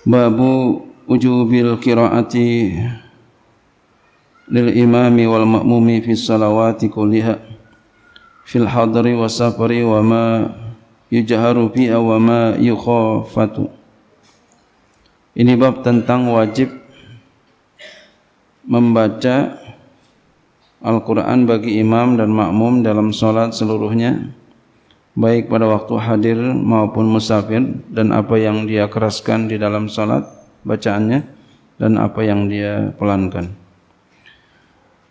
Babu ujubil kiraati lil imami wal ma'mumi fi salawati kulliha fil hadri wa safari wa ma yujharu fi wa ma yukhafatu Ini bab tentang wajib membaca Al-Qur'an bagi imam dan makmum dalam salat seluruhnya baik pada waktu hadir maupun musafir dan apa yang dia keraskan di dalam salat bacaannya dan apa yang dia pelankan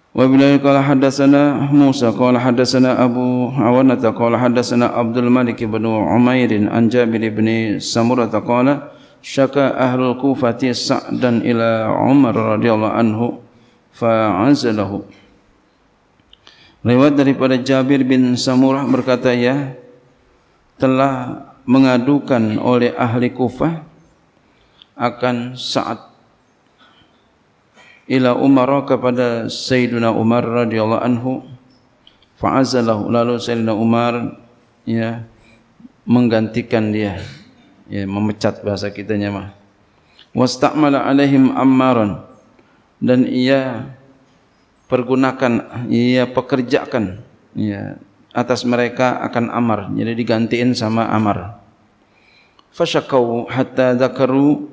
Wa bilal qala hadatsana Musa qala hadasana Abu Awanata qala hadasana Abdul Malik bin Umair an Jabir bin Samurah qala syaka ahli Kufah sa'dan ila Umar radhiyallahu anhu fa'azalahu Lewat daripada Jabir bin Samurah berkata ya telah mengadukan oleh ahli Kufah akan saat ila Umar kepada Sayyidina Umar radhiyallahu anhu fa'azalahu lalu Sayyidina Umar ya menggantikan dia ya memecat bahasa kitanya mah wasta'mala alaihim ammaran dan ia pergunakan ia pekerjakan ya atas mereka akan Amar. Jadi digantiin sama Amar. Fashakau hatta zakaru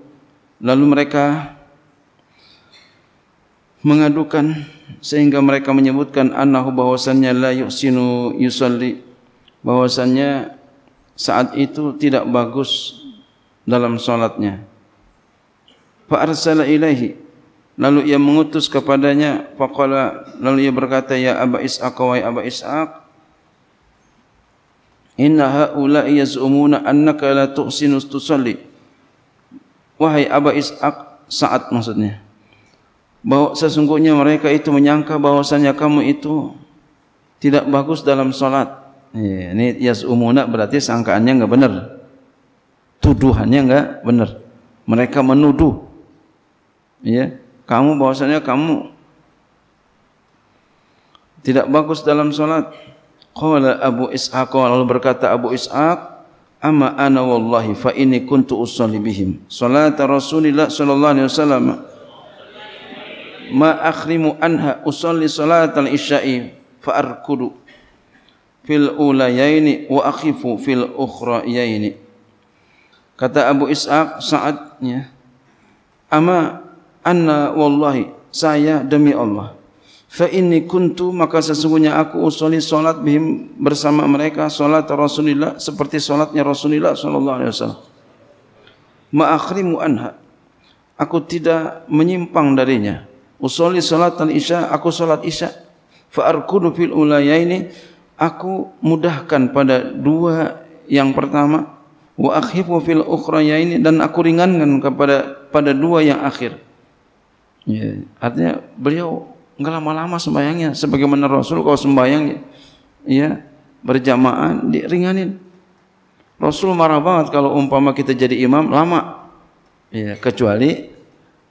lalu mereka mengadukan sehingga mereka menyebutkan annahu bahwasannya la yusinu yusalli bahwasannya saat itu tidak bagus dalam salatnya fa arsala ilaihi lalu ia mengutus kepadanya faqala lalu ia berkata ya aba isaq wa aba isaq Inna haula yaz'umuna annaka la tuhsinu tusalli. Wahai Aba Ishaq saat maksudnya. Bahwa sesungguhnya mereka itu menyangka bahwasanya kamu itu tidak bagus dalam salat. Ini yasumuna berarti sangkaannya enggak benar. Tuduhannya enggak benar. Mereka menuduh. Ya, kamu bahwasanya kamu tidak bagus dalam salat. Qala Abu Ishaq lalu berkata Abu Ishaq amma ana wallahi fa inni kuntu usalli bihim salata rasulillah sallallahu alaihi wasallam ma akhrimu anha usalli salatal isya'i fa arkudu fil ulayaini wa akhifu fil ukhrayaini kata Abu Ishaq saatnya amma anna wallahi saya demi Allah Fa inni kuntu maka sesungguhnya aku usali salat bihim bersama mereka salat Rasulillah seperti salatnya Rasulillah sallallahu alaihi wasallam. Ma akhrimu anha. Aku tidak menyimpang darinya. Usali salatan isya, aku salat isya. Fa arkudu fil ulayaini. Aku mudahkan pada dua yang pertama wa akhifu fil ukhrayaini dan aku ringankan kepada pada dua yang akhir. Ya, artinya beliau Enggak lama-lama sembayangnya sebagaimana Rasul kalau sembayang ya berjamaah diringanin. Rasul marah banget kalau umpama kita jadi imam lama. Ya, kecuali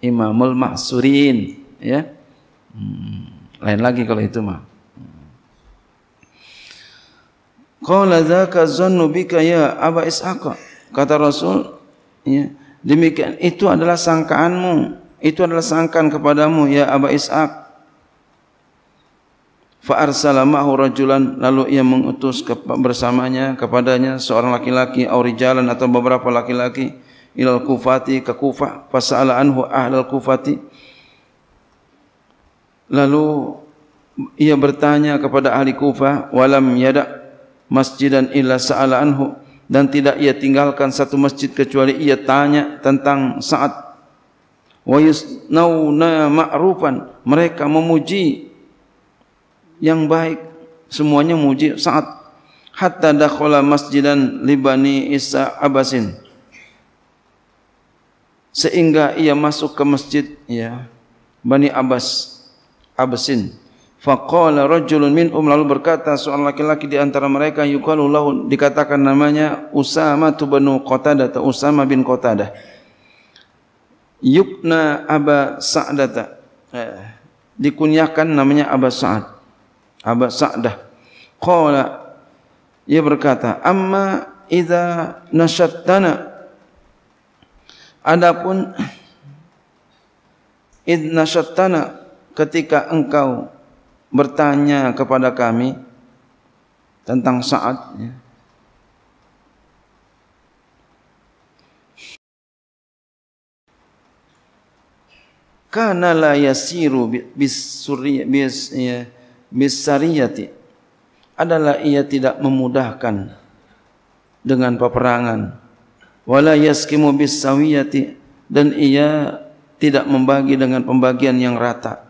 imamul mahsurin ya. Hmm, lain lagi kalau itu mah. Qala dzaka zannu bika ya Aba Ishaq. Kata Rasul, ya, demikian itu adalah sangkaanmu. Itu adalah sangkaan kepadamu ya Aba Ishaq. Fa'arsala ma'hu rajulan lalu ia mengutus ke, bersamanya kepadanya seorang laki-laki atau rijalan atau beberapa laki-laki ilal kufati ke kufah fasa'ala anhu ahlal kufati lalu ia bertanya kepada ahli kufah walam yada masjidan illa sa'ala anhu dan tidak ia tinggalkan satu masjid kecuali ia tanya tentang saat wa yusnauna ma'rufan mereka memuji yang baik semuanya muji saat hatta dakhala masjidan libani isa abasin sehingga ia masuk ke masjid ya bani abbas abasin faqala rajulun min um lalu berkata seorang laki-laki di antara mereka yuqalu lahu dikatakan namanya usama bin qatadah atau usama bin qatadah yuqna aba sa'data eh, dikunyahkan namanya aba sa'ad Abu Sa'dah qala ia berkata amma idza nashattana adapun id nashattana ketika engkau bertanya kepada kami tentang saat ya. Kana la yasiru bis suriya bis ya, Bisariyati adalah ia tidak memudahkan dengan peperangan wala yaskimu bisawiyati dan ia tidak membagi dengan pembagian yang rata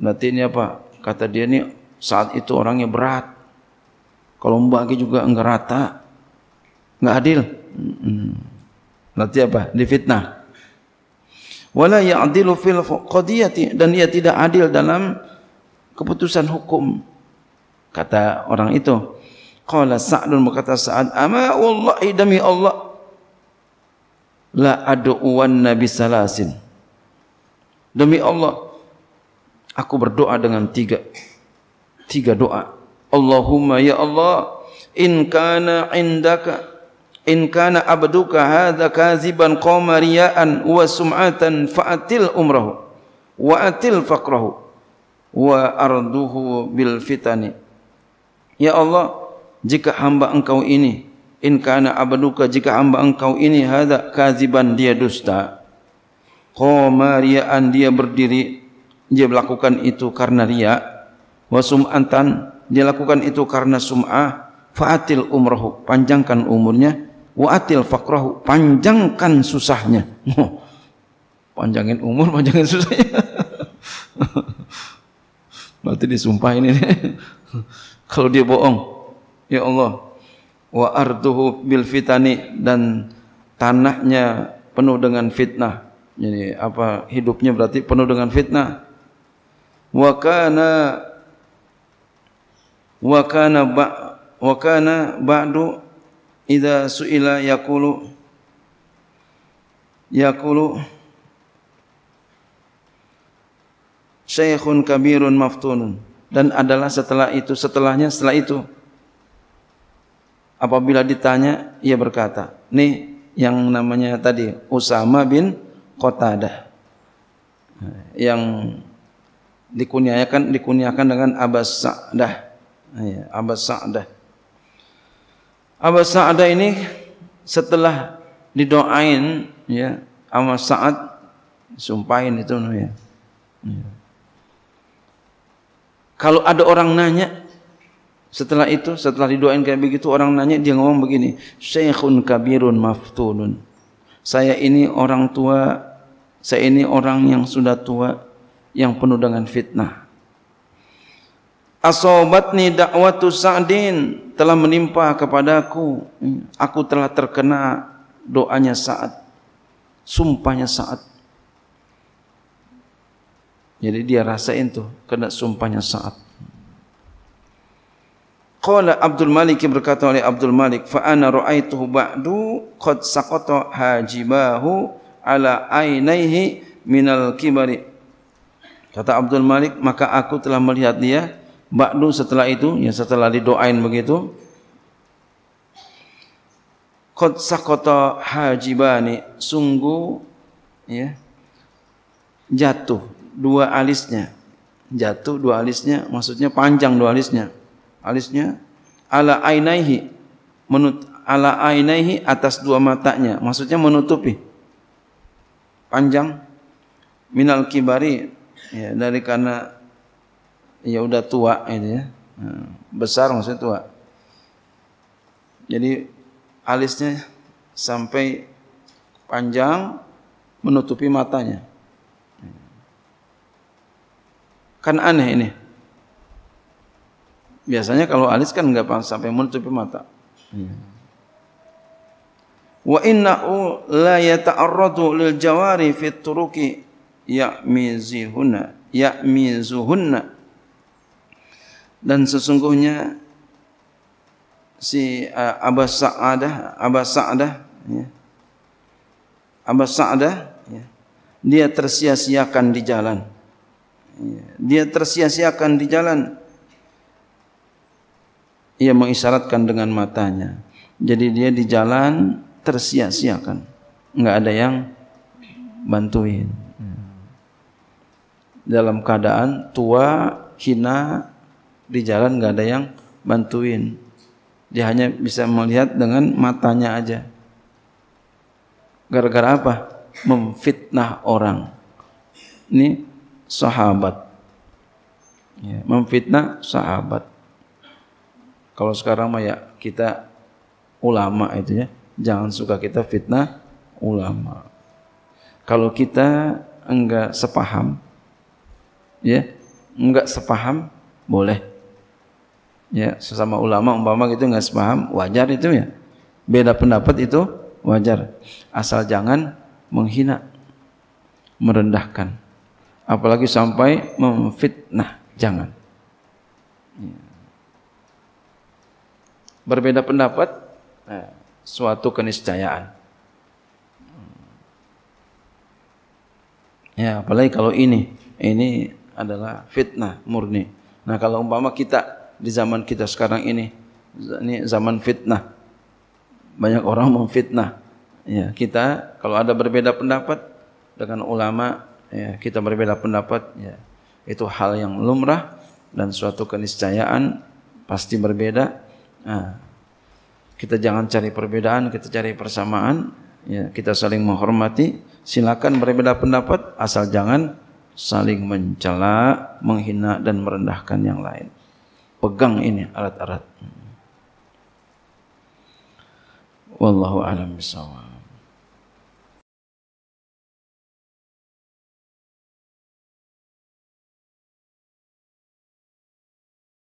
berarti ini apa kata dia ini saat itu orangnya berat kalau membagi juga enggak rata enggak adil berarti apa difitnah wala ya'dilu fil qadiyati dan ia tidak adil dalam keputusan hukum kata orang itu qala sa'dun berkata sa'ad ama wallahi demi Allah la ad'uwan nabi salasin demi Allah aku berdoa dengan tiga tiga doa Allahumma ya Allah in kana indaka In kana abduka hadha kaziban qawma riya'an wa sum'atan fa'atil umrahu wa atil faqrahu wa arduhu bil fitani. Ya Allah, jika hamba engkau ini, in kana abduka jika hamba engkau ini hadha kaziban dia dusta, qawma riya'an dia berdiri, dia melakukan itu karena riya' wa sum'atan, dia lakukan itu karena sum'ah, fa'atil umrahu, panjangkan umurnya, Wa'atil faqrahu panjangkan susahnya. Oh, panjangin umur, panjangin susahnya. Berarti disumpah ini. Kalau dia bohong. Ya Allah. Wa arduhu bil fitani dan tanahnya penuh dengan fitnah. Jadi apa hidupnya berarti penuh dengan fitnah. Wa kana wa kana ba, wa kana ba'du idza suila Yakulu yaqulu syaikhun kabirun maftunun dan adalah setelah itu setelahnya setelah itu apabila ditanya ia berkata ni yang namanya tadi Usama bin Qatadah yang dikunyahkan dikunyahkan dengan Abbas Sa'dah Abbas Sa'dah Abu Sa'adah ini setelah didoain ya sama Sa'ad sumpahin itu ya. ya. Kalau ada orang nanya setelah itu setelah didoain kayak begitu orang nanya dia ngomong begini, Syekhun kabirun maftunun. Saya ini orang tua, saya ini orang yang sudah tua yang penuh dengan fitnah asobatni da'watu Sa'din telah menimpa kepadaku hmm. aku telah terkena doanya Sa'ad sumpahnya Sa'ad jadi dia rasain tuh kena sumpahnya Sa'ad Qala Abdul Malik berkata oleh Abdul Malik fa ana ra'aituhu ba'du qad saqata hajibahu ala ainaihi minal kibari Kata Abdul Malik maka aku telah melihat dia Ba'du setelah itu, ya setelah didoain begitu. Qad sakata hajibani, sungguh ya. Jatuh dua alisnya. Jatuh dua alisnya, maksudnya panjang dua alisnya. Alisnya ala ainaihi menut ala ainaihi atas dua matanya, maksudnya menutupi. Panjang minal kibari ya dari karena ya udah tua ini ya. Hmm. Besar maksudnya tua. Jadi alisnya sampai panjang menutupi matanya. Kan aneh ini. Biasanya kalau alis kan enggak sampai menutupi mata. Wa innahu la yata'arradu lil jawari fit turuki ya'mizuhunna ya'mizuhunna dan sesungguhnya si uh, Abu Sa'adah Abu Sa'adah ya. Abu Sa'adah ya. dia tersia-siakan di jalan ya. dia tersia-siakan di jalan ia mengisyaratkan dengan matanya jadi dia di jalan tersia-siakan enggak ada yang bantuin ya. dalam keadaan tua hina di jalan nggak ada yang bantuin. Dia hanya bisa melihat dengan matanya aja. Gara-gara apa? Memfitnah orang. Ini sahabat. Ya, memfitnah sahabat. Kalau sekarang mah ya kita ulama itu ya. Jangan suka kita fitnah ulama. Kalau kita enggak sepaham, ya, enggak sepaham boleh ya sesama ulama umpama gitu nggak sepaham wajar itu ya beda pendapat itu wajar asal jangan menghina merendahkan apalagi sampai memfitnah jangan ya. berbeda pendapat eh, suatu keniscayaan ya apalagi kalau ini ini adalah fitnah murni nah kalau umpama kita di zaman kita sekarang ini. Ini zaman fitnah. Banyak orang memfitnah. Ya, kita kalau ada berbeda pendapat dengan ulama, ya, kita berbeda pendapat, ya, itu hal yang lumrah dan suatu keniscayaan pasti berbeda. Nah, kita jangan cari perbedaan, kita cari persamaan. Ya, kita saling menghormati. Silakan berbeda pendapat, asal jangan saling mencela, menghina dan merendahkan yang lain. pegang ini alat-alat. Wallahu a'lam bishawab.